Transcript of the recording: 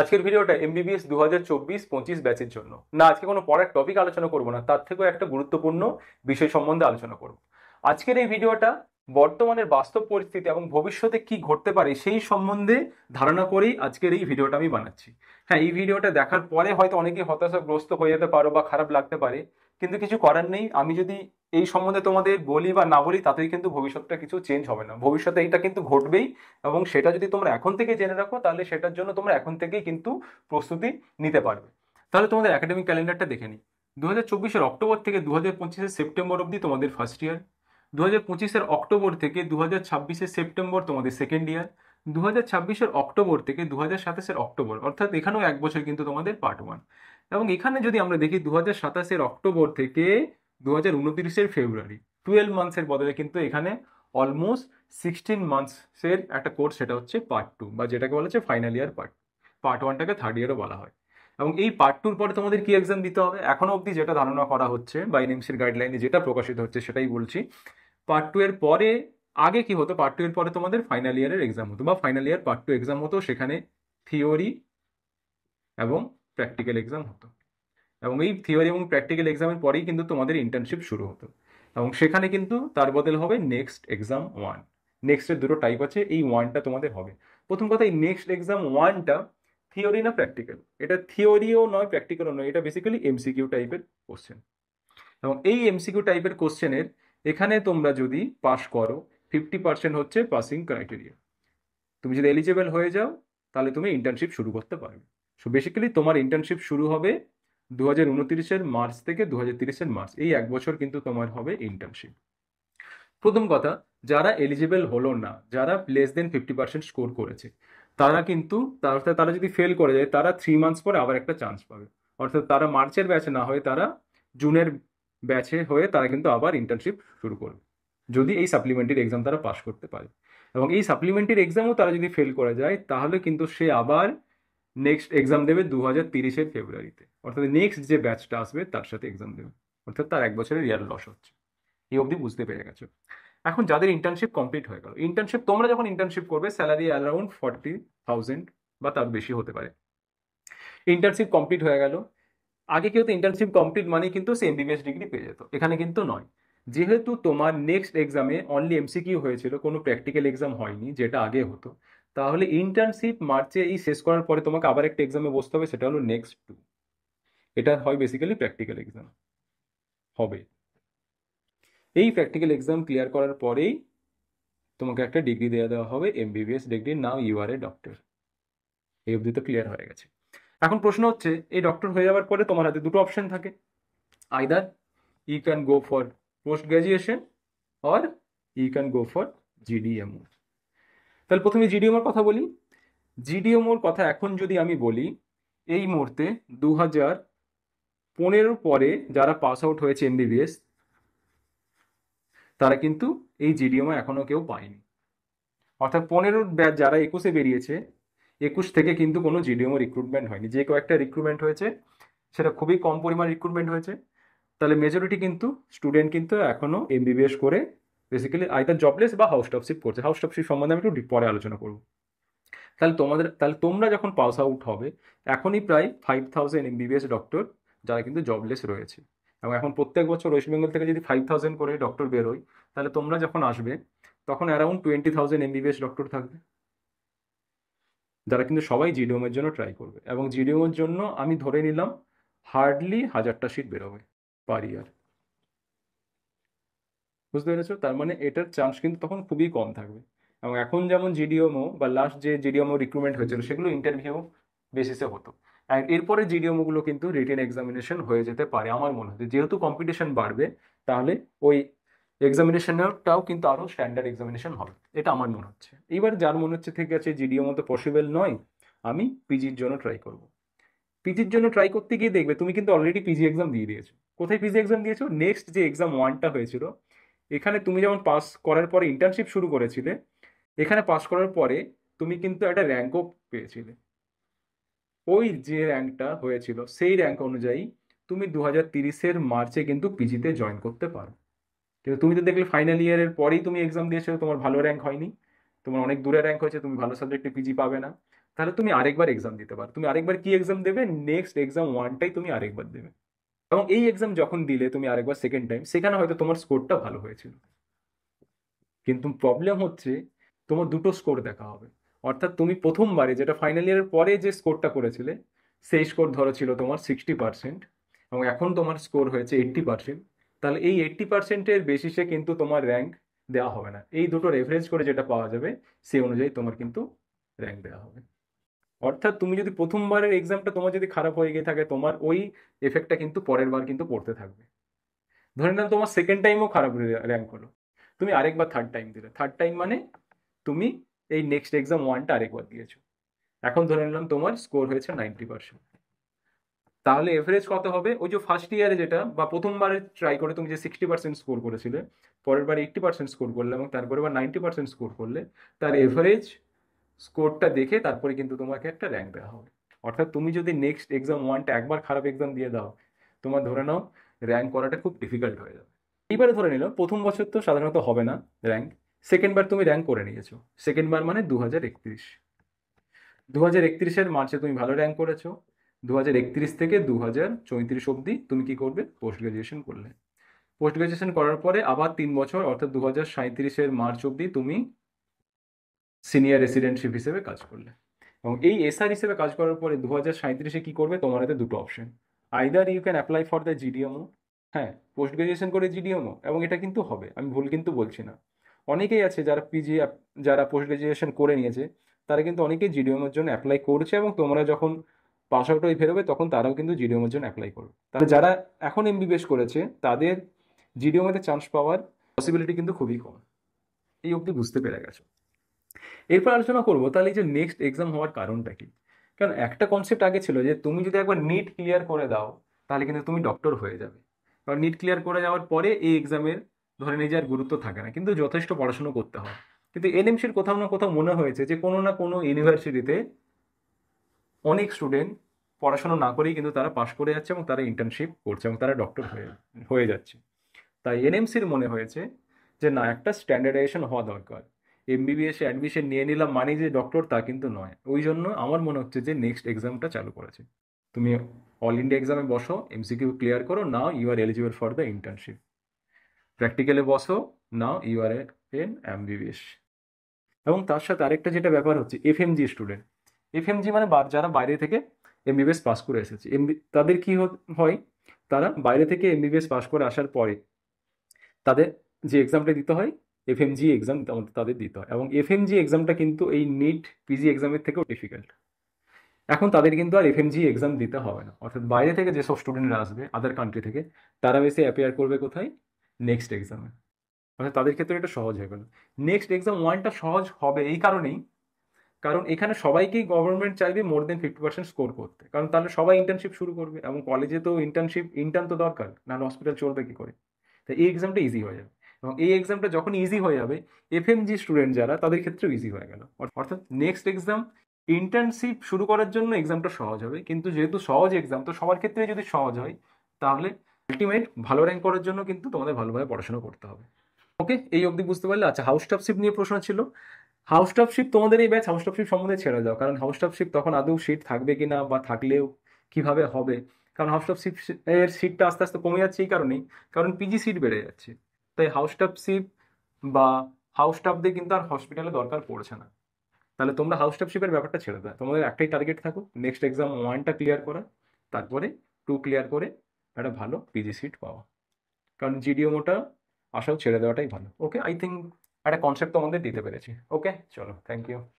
আজকের ভিডিওটা এমবিবিএস দু হাজার চব্বিশ পঁচিশ ব্যাচের জন্য না আজকে কোনো পরের টপিক আলোচনা করবো না তার থেকেও একটা গুরুত্বপূর্ণ বিষয় সম্বন্ধে আলোচনা করব আজকের এই ভিডিওটা বর্তমানের বাস্তব পরিস্থিতি এবং ভবিষ্যতে কি ঘটতে পারে সেই সম্বন্ধে ধারণা করেই আজকের এই ভিডিওটা আমি বানাচ্ছি হ্যাঁ এই ভিডিওটা দেখার পরে হয়তো অনেকে হতাশাগ্রস্ত হয়ে যেতে পারো বা খারাপ লাগতে পারে কিন্তু কিছু করার নেই আমি যদি এই সম্বন্ধে তোমাদের বলি বা না বলি তাতেই কিন্তু ভবিষ্যৎটা কিছু চেঞ্জ হবে না ভবিষ্যতে এইটা কিন্তু ঘটবেই এবং সেটা যদি তোমরা এখন থেকে জেনে রাখো তাহলে সেটার জন্য তোমরা এখন থেকেই কিন্তু প্রস্তুতি নিতে পারবে তাহলে তোমাদের একাডেমিক ক্যালেন্ডারটা দেখে নিই দু হাজার চব্বিশের অক্টোবর থেকে দু হাজার পঁচিশে সেপ্টেম্বর অবধি তোমাদের ফার্স্ট ইয়ার দু হাজার পঁচিশের অক্টোবর থেকে দু হাজার ছাব্বিশের সেপ্টেম্বর তোমাদের সেকেন্ড ইয়ার দু হাজার ছাব্বিশের অক্টোবর থেকে দু হাজার সাতাশের অক্টোবর অর্থাৎ এখানেও এক বছর কিন্তু তোমাদের পার্ট ওয়ান এবং এখানে যদি আমরা দেখি দু হাজার সাতাশের অক্টোবর থেকে দু হাজার উনত্রিশের ফেব্রুয়ারি টুয়েলভ মান্থসের বদলে কিন্তু এখানে অলমোস্ট সিক্সটিন মান্থসের একটা কোর্স সেটা হচ্ছে পার্ট টু বা যেটাকে বলা হচ্ছে ফাইনাল ইয়ার পার্ট পার্ট ওয়ানটাকে থার্ড ইয়ারও বলা হয় এবং এই পার্ট টুর পরে তোমাদের কি এক্সাম দিতে হবে এখনও অবধি যেটা ধারণা করা হচ্ছে বা এনএমসির গাইডলাইনে যেটা প্রকাশিত হচ্ছে সেটাই বলছি পার্ট টু এর পরে আগে কি হতো পার্ট টু এর পরে তোমাদের ফাইনাল ইয়ারের এক্সাম হতো বা final year part two exam হতো সেখানে থিওরি এবং প্র্যাকটিক্যাল এক্সাম হতো এবং এই থিওরি এবং প্র্যাকটিক্যাল এক্সামের পরেই কিন্তু তোমাদের ইন্টার্নশিপ শুরু হতো এবং সেখানে কিন্তু তার বদল হবে নেক্সট এক্সাম ওয়ান নেক্সটের দুটো টাইপ আছে এই ওয়ানটা তোমাদের হবে প্রথম কথা এই নেক্সট এক্সাম ওয়ানটা থিওরি না প্র্যাকটিক্যাল এটা থিওরিও নয় প্র্যাকটিক্যালও নয় এটা বেসিক্যালি এমসিকিউ টাইপের কোশ্চেন এবং এই এমসিকিউ টাইপের কোশ্চেনের এখানে তোমরা যদি পাস করো ফিফটি পার্সেন্ট হচ্ছে পাসিং ক্রাইটেরিয়া তুমি যদি এলিজেবল হয়ে যাও তাহলে তুমি ইন্টার্নশিপ শুরু করতে পারবে সো বেসিক্যালি তোমার ইন্টার্নশিপ শুরু হবে দু হাজার উনত্রিশের মার্চ থেকে দু হাজার তিরিশের মার্চ এই এক বছর কিন্তু তোমার হবে ইন্টার্নশিপ প্রথম কথা যারা এলিজেবল হলো না যারা less than fifty percent score করেছে তারা কিন্তু তার তারা যদি ফেল করে যায় তারা থ্রি মান্থস পরে আবার একটা চান্স পাবে অর্থাৎ তারা মার্চের ব্যাচ না হয়ে তারা জুনের ব্যাচে হয়ে তারা কিন্তু আবার ইন্টার্নশিপ শুরু করবে যদি এই সাপ্লিমেন্টারি এক্সাম তারা পাশ করতে পারে এবং এই সাপ্লিমেন্টারি এক্সামও তারা যদি ফেল করা যায় তাহলে কিন্তু সে আবার নেক্সট এক্সাম দেবে দু হাজার তিরিশের ফেব্রুয়ারিতে অর্থাৎ নেক্সট যে ব্যাচটা আসবে তার সাথে এক্সাম দেবে অর্থাৎ তার এক বছরের রিয়াল লস হচ্ছে এই অবধি বুঝতে পেরে গেছো এখন যাদের ইন্টার্নশিপ কমপ্লিট হয়ে গেল ইন্টার্নশিপ তোমরা যখন ইন্টার্নশিপ করবে স্যালারি অ্যারাউন্ড ফর্টি থাউজেন্ড বা তার বেশি হতে পারে ইন্টার্নশিপ কমপ্লিট হয়ে গেল আগে কেউ তো ইন্টার্নশিপ কমপ্লিট মানে কিন্তু সে এমবিবিএস ডিগ্রি পেয়ে যেত এখানে কিন্তু নয় যেহেতু তোমার নেক্সট এক্সামে অনলি এমসিকিউ হয়েছিল কোনো প্র্যাকটিক্যাল এক্সাম হয়নি যেটা আগে হতো তাহলে ইন্টার্নশিপ মার্চে এই শেষ করার পরে তোমাকে আবার একটা এক্সামে বসতে হবে সেটা হলো নেক্সট টু এটা হয় বেসিক্যালি প্র্যাকটিক্যাল এক্সাম হবে এই প্র্যাকটিক্যাল এক্সাম ক্লিয়ার করার পরেই তোমাকে একটা ডিগ্রি দেওয়া দেওয়া হবে MBBS degree now you are a doctor এই অবধি তো ক্লিয়ার হয়ে গেছে এখন প্রশ্ন হচ্ছে এই ডক্টর হয়ে যাওয়ার পরে তোমার হাতে দুটো অপশন থাকে either he can go for post graduation or he can go for GDMO তাহলে প্রথমে জিডিএমওর কথা বলি জিডিএমওর কথা এখন যদি আমি বলি এই মুহূর্তে দু হাজার পনেরো পরে যারা পাস আউট হয়েছে এমবিবিএস তারা কিন্তু এই জিডিএমও এখনও কেউ পায়নি অর্থাৎ পনেরোর ব্যাচ যারা একুশে বেরিয়েছে একুশ থেকে কিন্তু কোনো জিডিএমও রিক্রুটমেন্ট হয়নি যে কয়েকটা রিক্রুটমেন্ট হয়েছে সেটা খুবই কম পরিমাণ রিক্রুটমেন্ট হয়েছে তাহলে মেজরিটি কিন্তু স্টুডেন্ট কিন্তু এখনও এমবিবিএস করে বেসিক্যালি আইদার জবলেস বা হাউস টপশিপ করছে হাউস টপশিপ সম্বন্ধে আমি একটু পরে আলোচনা করব তাহলে তোমাদের তাহলে তোমরা যখন পাস আউট হবে এখনই প্রায় ফাইভ থাউজেন্ড এমবিবিএস ডক্টর যারা কিন্তু জবলেস রয়েছে এবং এখন প্রত্যেক বছর ওয়েস্ট বেঙ্গল থেকে যদি ফাইভ থাউজেন্ড করে ডক্টর বেরোয় তাহলে তোমরা যখন আসবে তখন around twenty thousand MBBS doctor থাকবে যারা কিন্তু সবাই জিডিওমের জন্য ট্রাই করবে এবং জিডিওমের জন্য আমি ধরে নিলাম হার্ডলি হাজারটা সিট বেরোবে পার ইয়ার বুঝতে পেরেছো তার মানে এটার চান্স কিন্তু তখন খুবই কম থাকবে এবং এখন যেমন জিডিওমো বা লাস্ট যে জিডিওমো রিক্রুটমেন্ট হয়েছিল সেগুলো ইন্টারভিউ বেসিসে হতো অ্যান্ড এরপরে জিডিওমোগুলো কিন্তু রিটেন এক্সামিনেশন হয়ে যেতে পারে আমার মনে হয় যেহেতু কম্পিটিশন বাড়বে তাহলে ওই এক্সামিনেশনেরটাও কিন্তু আরও স্ট্যান্ডার্ড এক্সামিনেশন হবে এটা আমার মনে হচ্ছে এইবার যার মনে হচ্ছে থেকে আছে জিডিও মতো পসিবেল নয় আমি পিজির জন্য ট্রাই করব পিজির জন্য ট্রাই করতে গিয়ে দেখবে তুমি কিন্তু অলরেডি পিজি এক্সাম দিয়ে দিয়েছো কোথায় পিজি এক্সাম দিয়েছো নেক্সট যে এক্সাম ওয়ানটা হয়েছিল এখানে তুমি যেমন পাস করার পরে ইন্টার্নশিপ শুরু করেছিলে এখানে পাস করার পরে তুমি কিন্তু একটা র্যাঙ্কও পেয়েছিলে ওই যে র্যাঙ্কটা হয়েছিল সেই র্যাঙ্ক অনুযায়ী তুমি দু হাজার তিরিশের মার্চে কিন্তু পিজিতে জয়েন করতে পারো কিন্তু তুমি তো দেখলে ফাইনাল ইয়ারের পরেই তুমি এক্সাম দিয়েছো তোমার ভালো র্যাঙ্ক হয়নি তোমার অনেক দূরে র্যাঙ্ক হয়েছে তুমি ভালো সাবজেক্টে পিজি পাবে না তাহলে তুমি আরেকবার এক্সাম দিতে পারো তুমি আরেকবার কি এক্সাম দেবে নেক্সট এক্সাম ওয়ানটাই তুমি আরেকবার দেবে এবং এই এক্সাম যখন দিলে তুমি আরেকবার সেকেন্ড টাইম সেখানে হয়তো তোমার স্কোরটা ভালো হয়েছিল কিন্তু প্রবলেম হচ্ছে তোমার দুটো স্কোর দেখা হবে অর্থাৎ তুমি প্রথমবারে যেটা ফাইনাল ইয়ারের পরে যে স্কোরটা করেছিলে সেই স্কোর ধরো ছিল তোমার সিক্সটি পার্সেন্ট এবং এখন তোমার স্কোর হয়েছে এইট্টি পার্সেন্ট তাহলে এই এইট্টি পার্সেন্টের বেসিসে কিন্তু তোমার র্যাঙ্ক দেওয়া হবে না এই দুটো রেফারেন্স করে যেটা পাওয়া যাবে সেই অনুযায়ী তোমার কিন্তু র্যাঙ্ক দেওয়া হবে অর্থাৎ তুমি যদি প্রথমবারের এক্সামটা তোমার যদি খারাপ হয়ে গিয়ে থাকে তোমার ওই এফেক্টটা কিন্তু পরের বার কিন্তু পড়তে থাকবে ধরে নিলাম তোমার সেকেন্ড টাইমও খারাপ র্যাঙ্ক হলো তুমি আরেকবার থার্ড টাইম দিলে থার্ড টাইম মানে তুমি এই নেক্সট এক্সাম ওয়ানটা আরেকবার দিয়েছো এখন ধরে নিলাম তোমার স্কোর হয়েছে নাইনটি পার্সেন্ট তাহলে এভারেজ কত হবে ওই যে ফার্স্ট ইয়ারে যেটা বা প্রথমবারে ট্রাই করে তুমি যে সিক্সটি পার্সেন্ট স্কোর করেছিলে পরের বার এইটটি পার্সেন্ট স্কোর করলে এবং তারপরে বার নাইনটি পার্সেন্ট স্কোর করলে তার এভারেজ হ্যাঁ। স্কোরটা দেখে তারপরে কিন্তু তোমাকে একটা র্যাঙ্ক দেওয়া হবে অর্থাৎ তুমি যদি নেক্সট এক্সাম ওয়ানটা একবার খারাপ এক্সাম দিয়ে দাও তোমার ধরে নাও র্যাঙ্ক করাটা খুব ডিফিকাল্ট হয়ে যাবে এইবারে ধরে নিল প্রথম বছর তো সাধারণত হবে না র্যাঙ্ক সেকেন্ড বার তুমি র্যাঙ্ক করে নিয়েছো সেকেন্ডবার মানে দু হাজার একত্রিশ দু হাজার একত্রিশের মার্চে তুমি ভালো র্যাঙ্ক করেছো দু থেকে দু হাজার চৌত্রিশ অবধি তুমি কি করবে পোস্ট গ্রাজুয়েশন করলে পোস্ট গ্রাজুয়েশন করার পরে আবার তিন বছর অর্থাৎ দু হাজার মার্চ অবধি তুমি সিনিয়র রেসিডেন্টশিপ হিসেবে কাজ করলে এবং এই এসআর হিসেবে কাজ করার পরে দু হাজার সাঁত্রিশে কী করবে তোমার হাতে দুটো option either you can apply for the GDMO হ্যাঁ পোস্ট গ্রাজুয়েশন করে জিডিএমও এবং এটা কিন্তু হবে আমি ভুল কিন্তু বলছি না অনেকেই আছে যারা পিজি যারা পোস্ট গ্রাজুয়েশন করে নিয়েছে তারা কিন্তু অনেকেই জিডিএমওর জন্য অ্যাপ্লাই করছে এবং তোমরা যখন পাস আউট হয়ে ফেরোবে তখন তারাও কিন্তু জিডিওমের জন্য অ্যাপ্লাই করবে তাহলে যারা এখন এমবিবিএস করেছে তাদের জিডিওমেতে চান্স পাওয়ার পসিবিলিটি কিন্তু খুবই কম এই অবধি বুঝতে পেরে গেছো এরপর আলোচনা করবো তাহলে এই যে নেক্সট এক্সাম হওয়ার কারণটা কি কারণ একটা কনসেপ্ট আগে ছিল যে তুমি যদি একবার নিট ক্লিয়ার করে দাও তাহলে কিন্তু তুমি ডক্টর হয়ে যাবে কারণ নিট ক্লিয়ার করে যাওয়ার পরে এই এক্সামের ধরে নিয়ে যাওয়ার গুরুত্ব থাকে না কিন্তু যথেষ্ট পড়াশুনো করতে হয় কিন্তু এনএমসির কোথাও না কোথাও মনে হয়েছে যে কোনো না কোনো ইউনিভার্সিটিতে অনেক স্টুডেন্ট পড়াশোনা না করেই কিন্তু তারা পাশ করে যাচ্ছে এবং তারা ইন্টার্নশিপ করছে এবং তারা ডক্টর হয়ে হয়ে যাচ্ছে তাই এনএমসির মনে হয়েছে যে না একটা স্ট্যান্ডার্ডাইজেশন হওয়া দরকার বিবিএসে অ্যাডমিশন নিয়ে নিলাম মানে যে ডক্টর তা কিন্তু নয় ওই জন্য আমার মনে হচ্ছে যে নেক্সট এক্সামটা চালু করেছে তুমি অল ইন্ডিয়া এক্সামে বসো এমসিকিউ ক্লিয়ার করো now you are eligible for the internship প্র্যাকটিক্যালে বসো now you are MBBS এবং তার সাথে আরেকটা যেটা ব্যাপার হচ্ছে এফএমজি স্টুডেন্ট এফএমজি মানে যারা বাইরে থেকে এমবিবিএস পাস করে এসেছে এমবি তাদের কি হয় তারা বাইরে থেকে এমবিবিএস পাস করে আসার পরে তাদের যে এক্সামটা দিতে হয় এফএমজি এক্সাম তাদের দিতে হয় এবং জি এক্সামটা কিন্তু এই নিট পিজি এক্সামের থেকেও ডিফিকাল্ট এখন তাদের কিন্তু আর জি এক্সাম দিতে হবে না অর্থাৎ বাইরে থেকে যেসব স্টুডেন্টরা আসবে আদার কান্ট্রি থেকে তারা বেশি অ্যাপিয়ার করবে কোথায় নেক্সট এক্সামে অর্থাৎ তাদের ক্ষেত্রে এটা সহজ হয়ে গেল নেক্সট এক্সাম ওয়ানটা সহজ হবে এই কারণেই কারণ এখানে সবাইকেই গভর্নমেন্ট চাইবে more than fifty percent score করতে কারণ তাহলে সবাই ইন্টার্নশিপ শুরু করবে এবং কলেজে তো ইন্টার্নশিপ ইন্টার্ন তো দরকার নাহলে হসপিটাল চলবে কি করে তাই এই এক্সামটা ইজি হয়ে যাবে এবং এই এক্সামটা যখন ইজি হয়ে যাবে এফ এম জি স্টুডেন্ট যারা তাদের ক্ষেত্রেও ইজি হয়ে গেল অর্থাৎ নেক্সট এক্সাম ইন্টার্নশিপ শুরু করার জন্য এক্সামটা সহজ হবে কিন্তু যেহেতু সহজ এক্সাম তো সবার ক্ষেত্রে যদি সহজ হয় তাহলে আলটিমেট ভালো র্যাঙ্ক করার জন্য কিন্তু তোমাদের ভালোভাবে পড়াশোনা করতে হবে ওকে এই অবধি বুঝতে পারলে আচ্ছা হাউস টাপশিপ নিয়ে প্রশ্ন ছিল হাউস টপ শিপ তোমাদের এই ব্যাচ হাউস টপ শিপ সম্বন্ধে ছেড়ে দাও কারণ হাউস টপ শিপ তখন আদৌ সিট থাকবে কি না বা থাকলেও কিভাবে হবে কারণ হাউস টপ শিপ এর সিটটা আস্তে আস্তে কমে যাচ্ছে এই কারণেই কারণ পিজি সিট বেড়ে যাচ্ছে তাই হাউস টপ শিপ বা হাউস টপদের কিন্তু আর হসপিটালে দরকার পড়ছে না তাহলে তোমরা হাউস টপশিপের ব্যাপারটা ছেড়ে দাও তোমাদের একটাই টার্গেট থাকো নেক্সট এক্সাম ওয়ানটা ক্লিয়ার করা তারপরে টু ক্লিয়ার করে একটা ভালো পিজি সিট পাওয়া কারণ মোটা আশাও ছেড়ে দেওয়াটাই ভালো ওকে আই থিঙ্ক একটা কনসেপ্ট তোমাদের দিতে পেরেছি ওকে চলো থ্যাংক ইউ